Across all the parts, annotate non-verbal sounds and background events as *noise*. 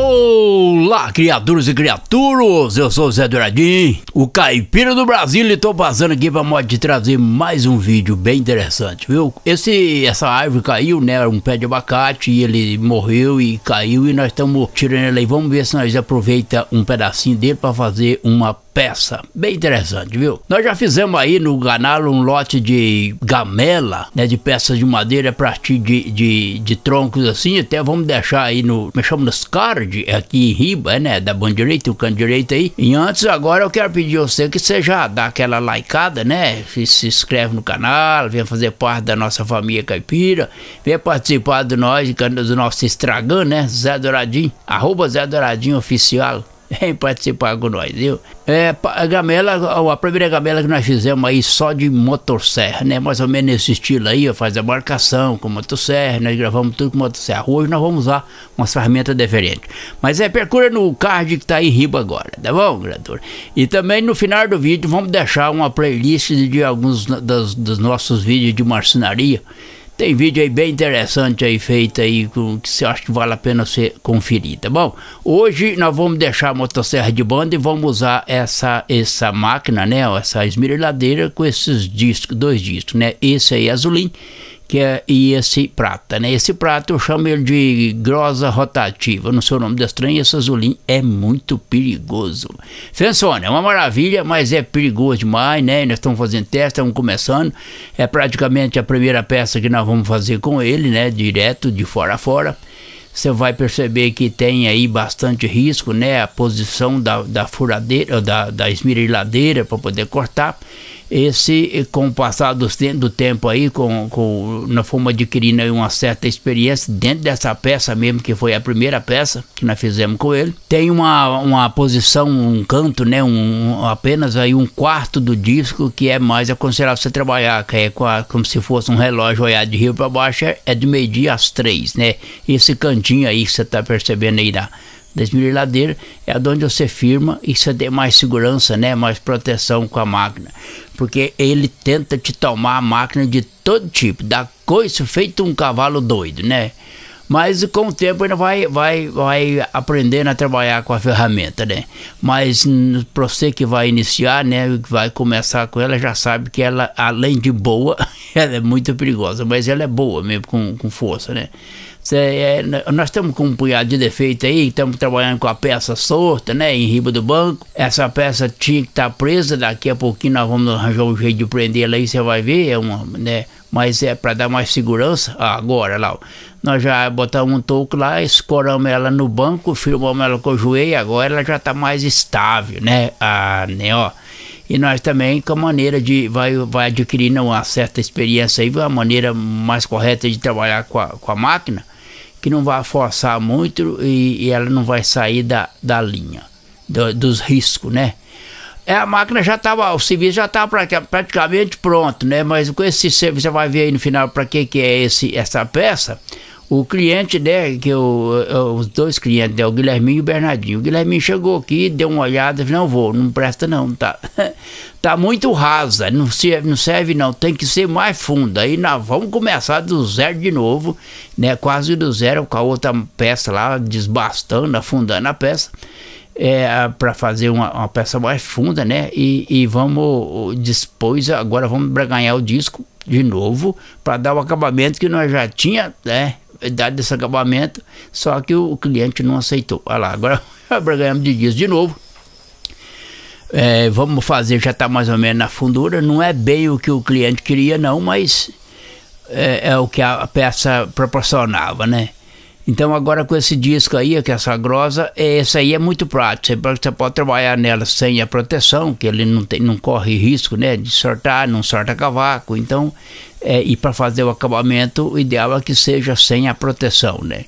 Oh! Olá, criaturas e criaturas! Eu sou o Zé Douradinho, o caipira do Brasil, e estou passando aqui para modo de trazer mais um vídeo bem interessante, viu? Esse, essa árvore caiu, né? Era um pé de abacate e ele morreu e caiu, e nós estamos tirando ele aí. Vamos ver se nós aproveita um pedacinho dele para fazer uma peça. Bem interessante, viu? Nós já fizemos aí no canal um lote de gamela, né? De peças de madeira a partir de, de, de troncos assim. Até vamos deixar aí no. Me é chama nos card é aqui em Rio Curitiba, né? Da Bom Direito, o canto direito aí. E antes, agora eu quero pedir a você que você já dá aquela likeada, né? Se inscreve no canal, venha fazer parte da nossa família caipira, venha participar do, nós, do nosso Estragão, né? Zé Douradinho, arroba Zé Douradinho Oficial. Vem participar com nós, viu? É, a gamela, a primeira gamela que nós fizemos aí só de motosserra, né? Mais ou menos nesse estilo aí, ó, faz a marcação com motosserra, nós gravamos tudo com motosserra. Hoje nós vamos usar uma ferramentas diferentes. Mas é, percura no card que tá aí em riba agora, tá bom, criador? E também no final do vídeo vamos deixar uma playlist de alguns dos, dos nossos vídeos de marcenaria tem vídeo aí bem interessante aí feito aí com, que você acha que vale a pena ser conferida. tá bom? Hoje nós vamos deixar a motosserra de banda e vamos usar essa, essa máquina, né? Essa esmerilhadeira com esses discos, dois discos, né? Esse aí é azulinho que é esse prata, né? Esse prato eu chamo ele de grosa rotativa, não sei o nome das trem, esse azulinho é muito perigoso. Fensona, é uma maravilha, mas é perigoso demais, né? Nós estamos fazendo teste, estamos começando, é praticamente a primeira peça que nós vamos fazer com ele, né? Direto, de fora a fora. Você vai perceber que tem aí bastante risco, né? A posição da, da furadeira, da, da esmeriladeira para poder cortar esse eh, com o passar do, do tempo aí com, com nós fomos adquirindo uma certa experiência dentro dessa peça mesmo que foi a primeira peça que nós fizemos com ele tem uma, uma posição um canto né um apenas aí um quarto do disco que é mais aconselhável você trabalhar que é como se fosse um relógio olhado de rio para baixo é, é de meio dia às três né esse cantinho aí que você está percebendo aí da das milhadeiras é onde você firma e você tem mais segurança, né? mais proteção com a máquina. Porque ele tenta te tomar a máquina de todo tipo, dá coisa feito um cavalo doido, né? Mas com o tempo ele vai, vai, vai aprendendo a trabalhar com a ferramenta, né? Mas para você que vai iniciar, né, vai começar com ela, já sabe que ela, além de boa, *laughs* ela é muito perigosa, mas ela é boa mesmo com, com força, né? Cê, é, nós estamos com um punhado de defeito aí, estamos trabalhando com a peça solta, né, em riba do banco. Essa peça tinha que estar tá presa, daqui a pouquinho nós vamos arranjar um jeito de prender ela aí, você vai ver, é uma, né, mas é para dar mais segurança. Ah, agora lá, nós já botamos um toco lá, escoramos ela no banco, firmamos ela com o joelho, agora ela já está mais estável, né, ah, né, ó. E nós também, com a maneira de. Vai, vai adquirindo uma certa experiência aí, uma maneira mais correta de trabalhar com a, com a máquina que não vai forçar muito e, e ela não vai sair da, da linha, do, dos riscos, né? É, a máquina já estava, o serviço já estava praticamente pronto, né? Mas com esse serviço, você vai ver aí no final para que, que é esse, essa peça o cliente, né, que eu, eu, os dois clientes, né, o Guilherminho e o Bernardinho. O Guilherminho chegou aqui, deu uma olhada, falou, não vou, não presta não, tá, *laughs* tá muito rasa, não serve, não serve não, tem que ser mais funda. Aí nós vamos começar do zero de novo, né, quase do zero com a outra peça lá, desbastando, afundando a peça. É, para fazer uma, uma, peça mais funda, né? E, e vamos depois, agora vamos ganhar o disco de novo para dar o acabamento que nós já tinha, né? idade desse acabamento, só que o, cliente não aceitou. Olha lá, *laughs* agora ganhamos de dias de novo. É, vamos fazer, já está mais ou menos na fundura, não é bem o que o cliente queria não, mas é, é o que a peça proporcionava, né? Então agora com esse disco aí, que é essa grossa, é, essa aí é muito prática. Você pode trabalhar nela sem a proteção, que ele não, tem, não corre risco né, de sortar, não sorta cavaco. Então, é, e para fazer o acabamento, o ideal é que seja sem a proteção, né?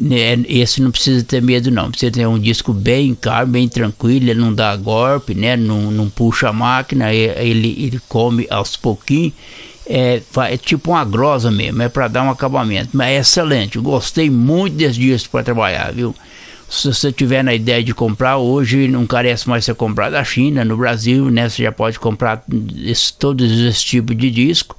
né? Esse não precisa ter medo não, precisa ter um disco bem caro, bem tranquilo, ele não dá golpe, né? não, não puxa a máquina, ele, ele come aos pouquinhos é, é tipo uma grosa mesmo, é para dar um acabamento. Mas é excelente, gostei muito desse disco para trabalhar, viu? Se você tiver na ideia de comprar, hoje não carece mais ser comprado da China, no Brasil, né? Você já pode comprar esse, todos esses tipos de disco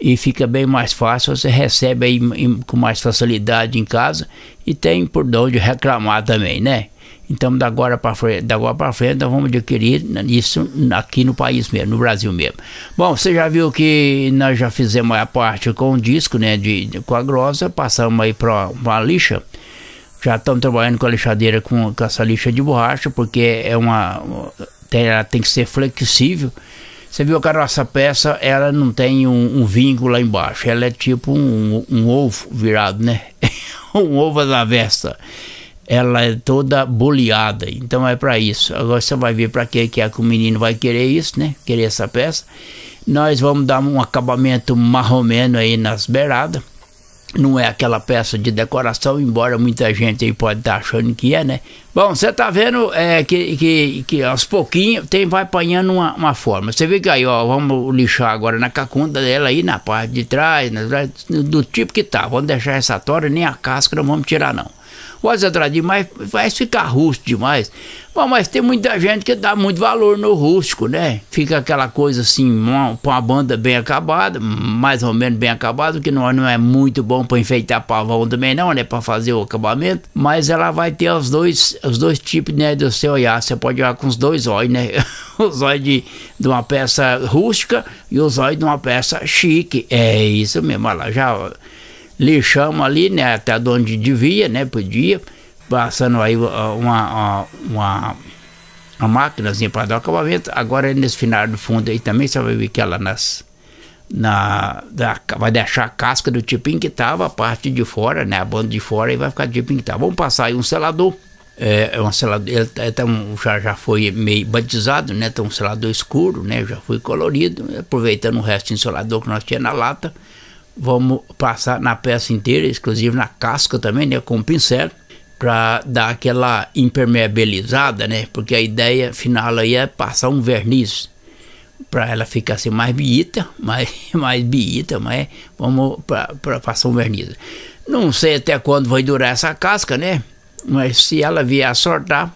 e fica bem mais fácil, você recebe aí com mais facilidade em casa e tem por onde reclamar também, né? Então, da agora para frente, da agora para frente, nós vamos adquirir isso aqui no país mesmo, no Brasil mesmo. Bom, você já viu que nós já fizemos a parte com o disco, né, de, com a grossa, passamos aí para uma lixa. Já estamos trabalhando com a lixadeira com, com, essa lixa de borracha, porque é uma tem, ela tem que ser flexível. Você viu que a nossa peça, ela não tem um, um vinco lá embaixo, ela é tipo um, um ovo virado, né? *laughs* um ovo da vesta ela é toda boleada, então é para isso. Agora você vai ver para que, que é que o menino vai querer isso, né? Querer essa peça. Nós vamos dar um acabamento marromeno aí nas beiradas. Não é aquela peça de decoração, embora muita gente aí pode estar tá achando que é, né? Bom, você tá vendo é, que, que, que aos pouquinhos tem, vai apanhando uma, uma forma. Você vê que aí, ó, vamos lixar agora na cacunda dela aí, na parte de trás, na, do tipo que tá. Vamos deixar essa tora, nem a casca não vamos tirar não. Quase Zé Dradinho, mas vai ficar rústico demais. Bom, mas tem muita gente que dá muito valor no rústico, né? Fica aquela coisa assim, uma, uma banda bem acabada, mais ou menos bem acabada, que não, não é muito bom para enfeitar pavão também não, né? Para fazer o acabamento. Mas ela vai ter os dois, os dois tipos, né? Do seu olhar. Você pode olhar com os dois olhos, né? *laughs* os olhos de, de uma peça rústica e os olhos de uma peça chique. É isso mesmo, olha lá, já lixamos ali, né, até onde devia, né, podia, passando aí uma, uma, uma, uma máquinazinha para dar o acabamento. Agora nesse final do fundo aí também você vai ver que ela nas, na, da, vai deixar a casca do tipinho que tava, a parte de fora, né, a banda de fora e vai ficar de tipinho que tava. Tá. Vamos passar aí um selador. É, é um selador, ele, tá, tá um, já, já foi meio batizado, né? Tem um selador escuro, né? Já foi colorido, aproveitando o resto de selador que nós tinha na lata Vamos passar na peça inteira, inclusive na casca também, né, com o pincel, para dar aquela impermeabilizada, né? Porque a ideia final aí é passar um verniz para ela ficar assim mais bonita, *laughs* mais mais biita, mas vamos para passar um verniz. Não sei até quando vai durar essa casca, né? Mas se ela vier a sortar,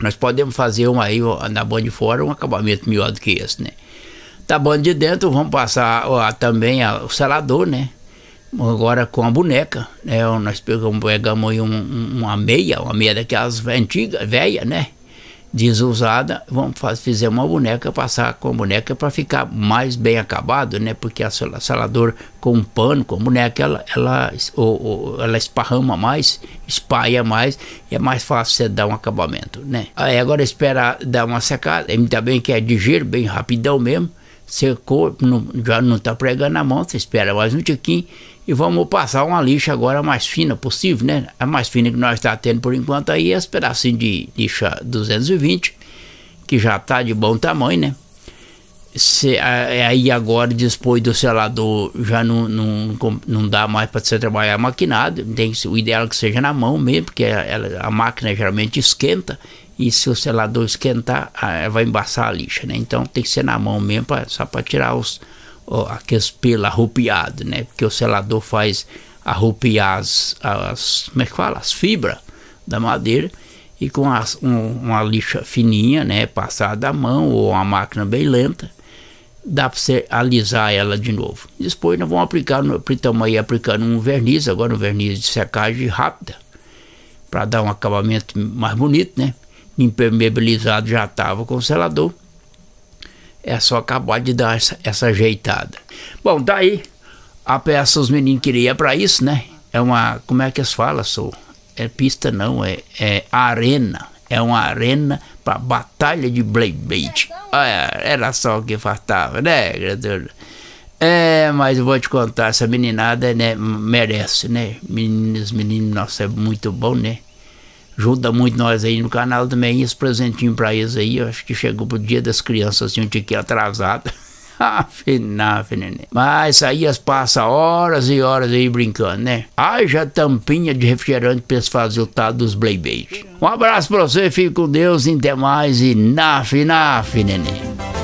nós podemos fazer um aí na banda de fora um acabamento melhor do que esse, né? Tabando tá de dentro, vamos passar ó, também o selador, né? Agora com a boneca, né? Nós pegamos, pegamos aí um, uma meia, uma meia daquelas antigas, velha, né? Desusada, vamos fazer, fizer uma boneca, passar com a boneca para ficar mais bem acabado, né? Porque a selador com um pano, com a boneca, ela, ela, ou, ou, ela esparrama mais, espalha mais, e é mais fácil você dar um acabamento, né? Aí agora espera dar uma secada, ainda bem que é de giro, bem rapidão mesmo, secou, não, já não está pregando a mão, você espera mais um tiquinho e vamos passar uma lixa agora mais fina possível, né? A mais fina que nós está tendo por enquanto aí é esse pedacinho de lixa 220, que já está de bom tamanho, né? Se, é aí agora, depois do selador, já não, não, não dá mais para você trabalhar maquinado, tem, o ideal é que seja na mão mesmo, porque ela, a máquina geralmente esquenta, e se o selador esquentar, vai embaçar a lixa, né? Então tem que ser na mão mesmo, pra, só para tirar os, ó, aqueles pelos arrupiados, né? Porque o selador faz arrupiar as, as como é que fala? As fibras da madeira e com as, um, uma lixa fininha, né? Passada à mão ou uma máquina bem lenta, dá para você alisar ela de novo. Depois nós vamos aplicar, estamos aí aplicando um verniz, agora um verniz de secagem rápida, para dar um acabamento mais bonito, né? impermeabilizado já estava o selador É só acabar de dar essa, essa ajeitada. Bom, daí tá a peça os meninos queriam para isso, né? É uma, como é que eles falam, sou? É pista não, é, é arena. É uma arena para batalha de Beyblade. É, era só o que faltava, né, É, mas eu vou te contar, essa meninada, né, merece, né? Meninos, meninos, nossa, é muito bom, né? ajuda muito nós aí no canal também. Esse presentinho para eles aí, acho que chegou pro dia das crianças assim, um tiquinho atrasado. *laughs* Afinal, neném. Mas aí as passa horas e horas aí brincando, né? Haja tampinha de refrigerante pra eles fazerem o tal dos Blaybait. Um abraço pra você, fique com Deus, até mais e naf, naf, neném.